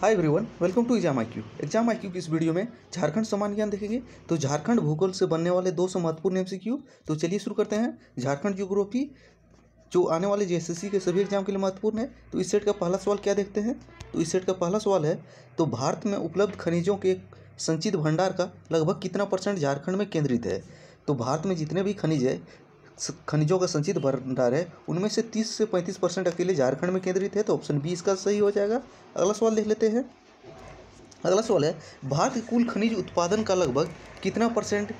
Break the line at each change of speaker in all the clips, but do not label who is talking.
hi everyone welcome to exam I Q exam I Q की इस video में झारखंड समान ज्ञान देखेंगे तो झारखंड भूगोल से बनने वाले दो सौ महत्वपूर्ण एमसीक्यू तो चलिए शुरू करते हैं झारखंड ज्योग्राफी जो आने वाले जेएसएससी के सभी एग्जाम के लिए महत्वपूर्ण है तो इस सेट का पहला सवाल क्या देखते हैं तो इस सेट का पहला सवाल है तो भारत में उपलब्ध खनिजों के संचित भंडार का लगभग कितना परसेंट झारखंड में केंद्रित है तो भारत में जितने भी खनिज है खनिजों का संचित भंडार है उनमें से 30 से 35 परसेंट अकेले झारखंड में केंद्रित है तो ऑप्शन बी इसका सही हो जाएगा अगला सवाल देख लेते हैं अगला सवाल है भारत के कुल खनिज उत्पादन का लगभग कितना परसेंट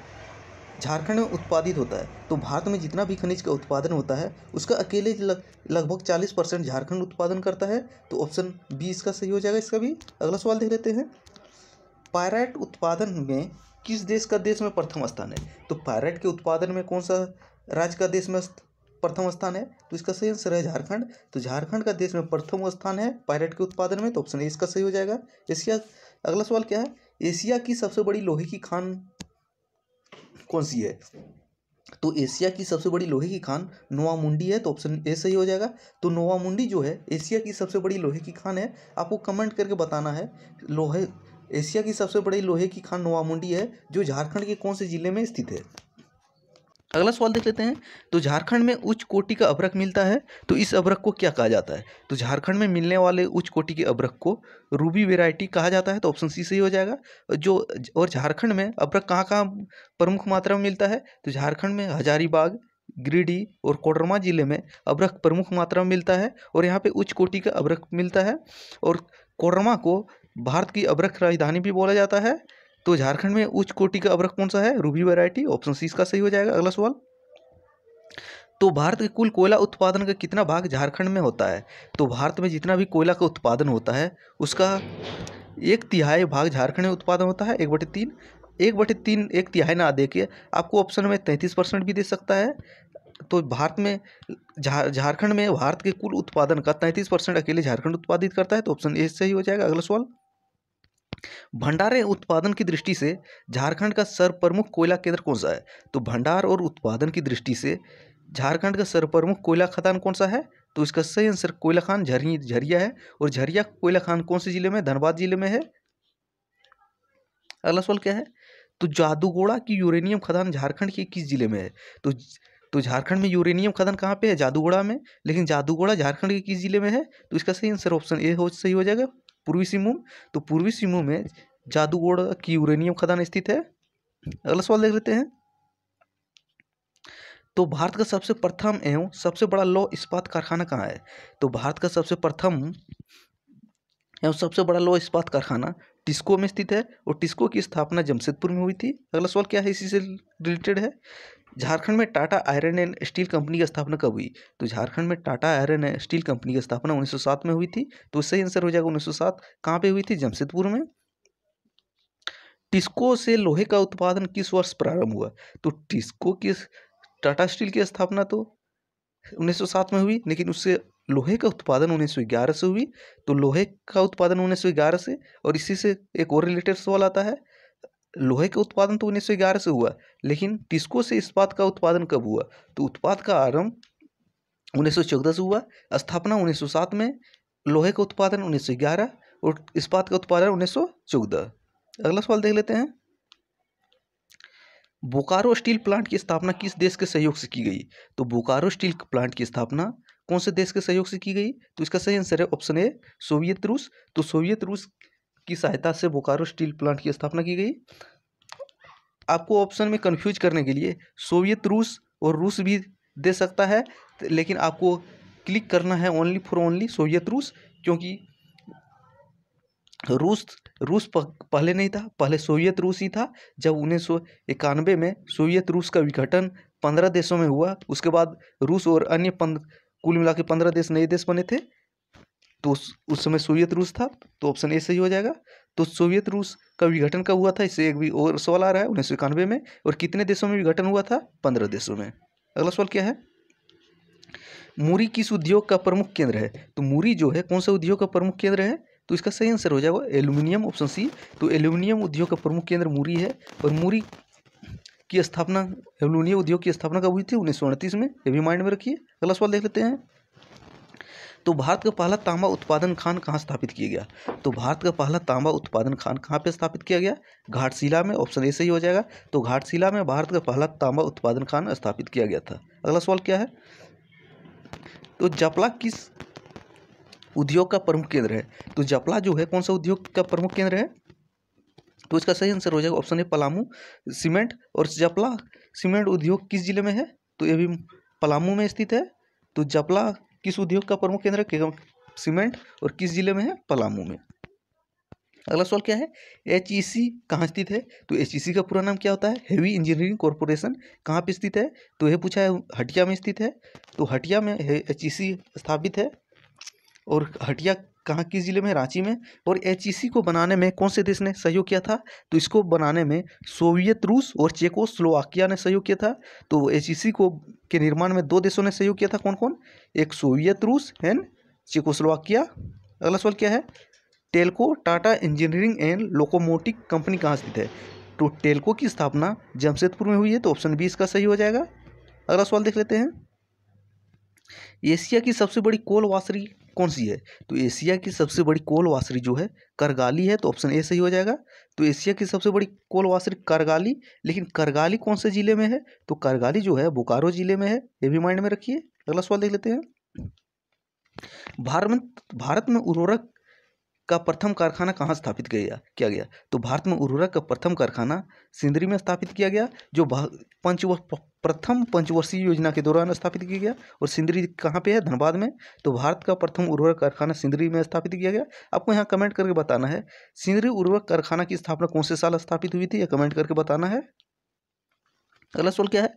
झारखंड में उत्पादित होता है तो भारत में जितना भी खनिज का उत्पादन होता है उसका अकेले लगभग चालीस परसेंट झारखंड उत्पादन करता है तो ऑप्शन बी इसका सही हो जाएगा इसका भी अगला सवाल देख लेते हैं पायराइट उत्पादन में किस देश का देश में प्रथम स्थान है तो पायराइट के उत्पादन में कौन सा राज्य का देश में प्रथम स्थान है तो इसका सही आंसर है झारखंड तो झारखंड का देश में प्रथम स्थान है पायरेट के उत्पादन में तो ऑप्शन ए इसका सही हो जाएगा एशिया अगला सवाल क्या है एशिया की सबसे बड़ी लोहे की खान कौन सी है तो एशिया की सबसे बड़ी लोहे की खान मुंडी है तो ऑप्शन ए सही हो जाएगा तो मुंडी जो है एशिया की सबसे बड़ी लोहे की खान है आपको कमेंट करके बताना है लोहे एशिया की सबसे बड़ी लोहे की खान मुंडी है जो झारखंड के कौन से जिले में स्थित है अगला सवाल देख लेते हैं तो झारखंड में उच्च कोटि का अभ्रक मिलता है तो इस अभ्रक को क्या कहा जाता है तो झारखंड में मिलने वाले उच्च कोटि के अभ्रक को रूबी वेराइटी कहा जाता है तो ऑप्शन सी सही हो जाएगा जो और झारखंड में अभ्रक कहाँ कहाँ प्रमुख मात्रा में मिलता है तो झारखंड में हजारीबाग गिरिडीह और कोडरमा जिले में अभ्रक प्रमुख मात्रा में मिलता है और यहाँ पर उच्च कोटि का अभ्रक मिलता है और कोडरमा को भारत की अभ्रक राजधानी भी बोला जाता है तो झारखंड में उच्च कोटि का अवरक कौन सा है रूबी वैरायटी ऑप्शन सी इसका सही हो जाएगा अगला सवाल तो भारत के कुल कोयला उत्पादन का कितना भाग झारखंड में होता है तो भारत में जितना भी कोयला का उत्पादन होता है उसका एक तिहाई भाग झारखंड में उत्पादन होता है एक बटे तीन एक बटे तीन एक तिहाई ना दे के आपको ऑप्शन में तैंतीस परसेंट भी दे सकता है तो भारत में झारखंड में भारत के कुल उत्पादन का तैंतीस परसेंट अकेले झारखंड उत्पादित करता है तो ऑप्शन ए सही हो जाएगा अगला सवाल भंडारण उत्पादन की दृष्टि से झारखंड का सर्वप्रमुख कोयला केंद्र कौन सा है तो भंडार और उत्पादन की दृष्टि से झारखंड का सर्वप्रमुख कोयला खदान कौन सा है तो इसका सही आंसर कोयला खान झरी झरिया है और झरिया कोयला खान कौन से जिले में धनबाद जिले में है अगला सवाल क्या है तो जादूगोड़ा की यूरेनियम खदान झारखंड के किस जिले में है तो तो झारखंड में यूरेनियम खदान कहाँ पे है जादूगोड़ा में लेकिन जादूगोड़ा झारखंड के किस जिले में है तो इसका सही आंसर ऑप्शन ए हो सही हो जाएगा पूर्वी सिंहभूम तो पूर्वी सिंहभूम में जादूगोड़ की यूरेनियम खदान स्थित है अगला सवाल देख लेते हैं तो भारत का सबसे प्रथम एवं सबसे बड़ा लौह इस्पात कारखाना कहाँ है तो भारत का सबसे प्रथम एवं सबसे बड़ा लौह इस्पात कारखाना टिस्को में स्थित है और टिस्को की स्थापना जमशेदपुर में हुई थी अगला सवाल क्या है इसी से रिलेटेड है झारखंड में Tata iron and steel company की स्थापना कब हुई तो झारखंड में Tata iron and steel company की स्थापना 1907 में हुई थी तो उससे आंसर हो जाएगा 1907 कहाँ पर हुई थी जमशेदपुर में टिस्को से लोहे का उत्पादन किस वर्ष प्रारंभ हुआ तो टिस्को की टाटा स्टील की स्थापना तो 1907 में हुई लेकिन उससे लोहे का उत्पादन 1911 से हुई तो लोहे का उत्पादन 1911 से और इसी से एक और रिलेटेड सवाल आता है लोहे का उत्पादन तो उन्नीस से हुआ लेकिन टिस्को से इस्पात का उत्पादन कब हुआ तो उत्पाद का आरंभ उन्नीस से हुआ स्थापना 1907 में लोहे का उत्पादन 1911 और इस्पात का उत्पादन उन्नीस अगला सवाल देख लेते हैं बोकारो स्टील प्लांट की स्थापना किस देश के सहयोग से की गई तो बोकारो स्टील प्लांट की स्थापना कौन से देश के सहयोग से की गई तो इसका सही आंसर है ऑप्शन ए सोवियत रूस तो सोवियत रूस की सहायता से बोकारो स्टील प्लांट की स्थापना की गई आपको ऑप्शन में कंफ्यूज करने के लिए सोवियत रूस और रूस भी दे सकता है लेकिन आपको क्लिक करना है ओनली फॉर ओनली सोवियत रूस क्योंकि रूस रूस पहले नहीं था पहले सोवियत रूस ही था जब उन्नीस सौ इक्यानवे में सोवियत रूस का विघटन पंद्रह देशों में हुआ उसके बाद रूस और अन्य पंद्रह कुल मिला के पंद्रह देश नए देश बने थे तो उस समय सोवियत रूस था तो ऑप्शन ए सही हो जाएगा तो सोवियत रूस का विघटन कब हुआ था इससे एक भी और सवाल आ रहा है उन्नीस सौ इक्यानवे में और कितने देशों में विघटन हुआ था पंद्रह देशों में अगला सवाल क्या है मूरी किस उद्योग का प्रमुख केंद्र है तो मूरी जो है कौन सा उद्योग का प्रमुख केंद्र है तो इसका सही आंसर हो जाएगा एल्यूमिनियम ऑप्शन सी तो एल्यूमिनियम उद्योग का प्रमुख केंद्र मूरी है और मूरी की स्थापना एल्यूमिनियम उद्योग की स्थापना कब हुई थी उन्नीस में ये भी माइंड में रखिए अगला सवाल देख लेते हैं तो भारत का पहला तांबा उत्पादन खान कहाँ स्थापित किया गया तो भारत का पहला तांबा उत्पादन खान कहाँ पे स्थापित किया गया घाटशिला में ऑप्शन ए सही हो जाएगा तो घाटशिला में भारत का पहला तांबा उत्पादन खान स्थापित किया गया था अगला सवाल क्या है तो जपला किस उद्योग का प्रमुख केंद्र है तो जपला जो है कौन सा उद्योग का प्रमुख केंद्र है तो इसका सही आंसर हो जाएगा ऑप्शन ए पलामू सीमेंट और जपला सीमेंट उद्योग किस जिले में है तो ये भी पलामू में स्थित है तो जपला किस उद्योग का प्रमुख केंद्र है सीमेंट और किस जिले में है पलामू में अगला सवाल क्या है एच ई सी कहाँ स्थित है तो एच ई सी का पूरा नाम क्या होता है हेवी इंजीनियरिंग कॉरपोरेशन कहाँ पे स्थित है तो यह पूछा है हटिया में स्थित है तो हटिया में एच ई सी स्थापित है और हटिया कहाँ किस ज़िले में रांची में और एच को बनाने में कौन से देश ने सहयोग किया था तो इसको बनाने में सोवियत रूस और चेको स्लोवाकिया ने सहयोग किया था तो एच को के निर्माण में दो देशों ने सहयोग किया था कौन कौन एक सोवियत रूस एंड स्लोवाकिया अगला सवाल क्या है TELCO Tata engineering and locomotive company कहाँ स्थित है तो टेल्को की स्थापना जमशेदपुर में हुई है तो ऑप्शन बी इसका सही हो जाएगा अगला सवाल देख लेते हैं एशिया की सबसे बड़ी कोल वाशरी कौन सी है तो एशिया की सबसे बड़ी कोल वासरी जो है करगाली है तो ऑप्शन ए सही हो जाएगा तो एशिया की सबसे बड़ी कोल वासरी करगाली लेकिन करगाली कौन से ज़िले में है तो करगाली जो है बोकारो ज़िले में है ये भी माइंड में रखिए अगला सवाल देख लेते हैं भारत भारत में उर्वरक का प्रथम कारखाना कहाँ स्थापित किया किया गया तो भारत में उर्वरक का प्रथम कारखाना सिंदरी में स्थापित किया गया जो पंच प्रथम पंचवर्षीय योजना के दौरान स्थापित किया गया और सिंदरी कहाँ पे है धनबाद में तो भारत का प्रथम उर्वरक कारखाना सिंदरी में स्थापित किया गया आपको यहाँ कमेंट करके बताना है सिंदरी उर्वरक कारखाना की स्थापना कौन से साल स्थापित हुई थी यह कमेंट करके बताना है अगला सवाल क्या है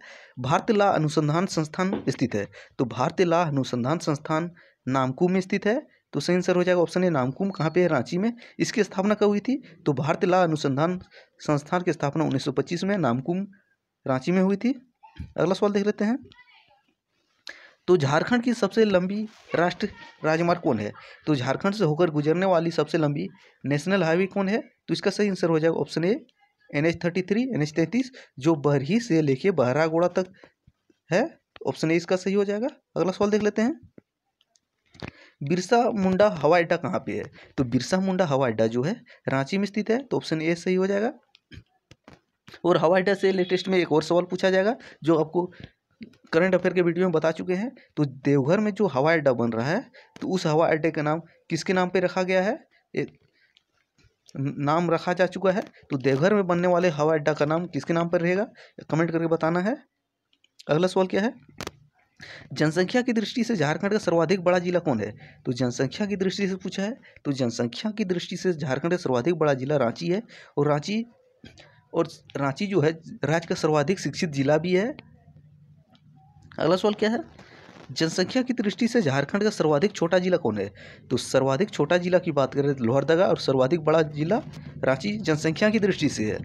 भारतीय ला अनुसंधान संस्थान स्थित है तो भारतीय ला अनुसंधान संस्थान नामकू में स्थित है तो सही आंसर हो जाएगा ऑप्शन ए नामकुम कहाँ पे है रांची में इसकी स्थापना कब हुई थी तो भारतीय ला अनुसंधान संस्थान की स्थापना 1925 में नामकुम रांची में हुई थी अगला सवाल देख लेते हैं तो झारखंड की सबसे लंबी राष्ट्र राजमार्ग कौन है तो झारखंड से होकर गुजरने वाली सबसे लंबी नेशनल हाईवे कौन है तो इसका सही आंसर हो जाएगा option A N H thirty three N H तैंतीस जो बरही से लेके बहरागोड़ा तक है ऑप्शन ए इसका सही हो जाएगा अगला सवाल देख लेते हैं बिरसा मुंडा हवाई अड्डा कहाँ पे है तो बिरसा मुंडा हवाई अड्डा जो है रांची में स्थित है तो ऑप्शन ए सही हो जाएगा और हवाई अड्डा से लेटेस्ट में एक और सवाल पूछा जाएगा जो आपको करंट अफेयर के वीडियो में बता चुके हैं तो देवघर में जो हवाई अड्डा बन रहा है तो उस हवाई अड्डे का नाम किसके नाम पर रखा गया है एक नाम रखा जा चुका है तो देवघर में बनने वाले हवाई अड्डा का नाम किसके नाम पर रहेगा कमेंट करके बताना है अगला सवाल क्या है जनसंख्या की दृष्टि से झारखंड का सर्वाधिक बड़ा जिला कौन है तो जनसंख्या की दृष्टि से पूछा है तो जनसंख्या की दृष्टि से झारखंड का सर्वाधिक बड़ा जिला रांची है और रांची और रांची जो है राज्य का सर्वाधिक शिक्षित जिला भी है अगला सवाल क्या है जनसंख्या की दृष्टि से झारखंड का सर्वाधिक छोटा जिला कौन है तो सर्वाधिक छोटा जिला की बात करें तो लोहरदगा और सर्वाधिक बड़ा जिला रांची जनसंख्या की दृष्टि से है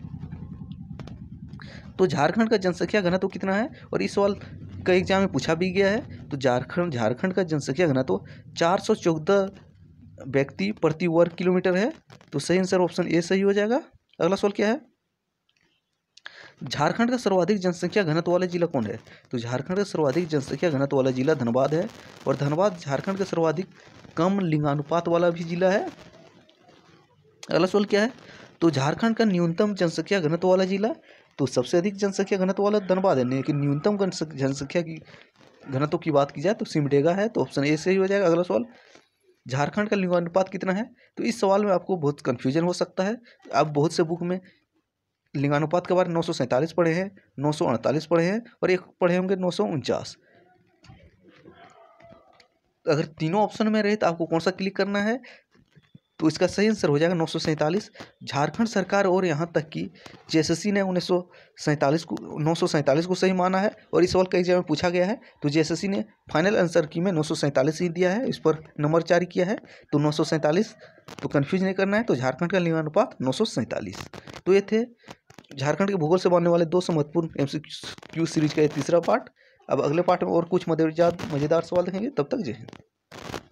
तो झारखंड का जनसंख्या घनत्व तो कितना है और इस सवाल का एग्जाम में पूछा भी गया है तो झारखंड झारखंड का जनसंख्या घना तो चार सौ चौदह व्यक्ति प्रति वर्ग किलोमीटर है तो सही आंसर ऑप्शन ए सही हो जाएगा अगला सवाल क्या है झारखंड का सर्वाधिक जनसंख्या घनत्व वाला जिला कौन है तो झारखंड का सर्वाधिक जनसंख्या घनत्व वाला जिला धनबाद है और धनबाद झारखंड का सर्वाधिक कम लिंगानुपात वाला भी जिला है अगला सवाल क्या है तो झारखंड का न्यूनतम जनसंख्या घनत्व वाला जिला तो सबसे अधिक जनसंख्या घनत्व वाला धनबाद है लेकिन न्यूनतम जनसंख्या की घनत्व की बात की जाए तो सिमडेगा है तो ऑप्शन ए से ही हो जाएगा अगला सवाल झारखंड का लिंगानुपात कितना है तो इस सवाल में आपको बहुत कन्फ्यूजन हो सकता है आप बहुत से बुक में लिंगानुपात के बारे में नौ पढ़े हैं नौ पढ़े हैं और एक पढ़े होंगे नौ अगर तीनों ऑप्शन में रहे तो आपको कौन सा क्लिक करना है तो इसका सही आंसर हो जाएगा नौ झारखंड सरकार और यहाँ तक कि जे ने उन्नीस को नौ को सही माना है और इस सवाल का एग्जाम में पूछा गया है तो जे ने फाइनल आंसर की में नौ ही दिया है इस पर नंबर जारी किया है तो नौ तो कन्फ्यूज नहीं करना है तो झारखंड का लिंगानुपात नौ तो ये थे झारखंड के भूगोल से बनने वाले दो सौ महत्वपूर्ण एम क्यू सीरीज का ये तीसरा पार्ट अब अगले पार्ट में और कुछ मदेजाद मजेदार सवाल देखेंगे तब तक जय हिंद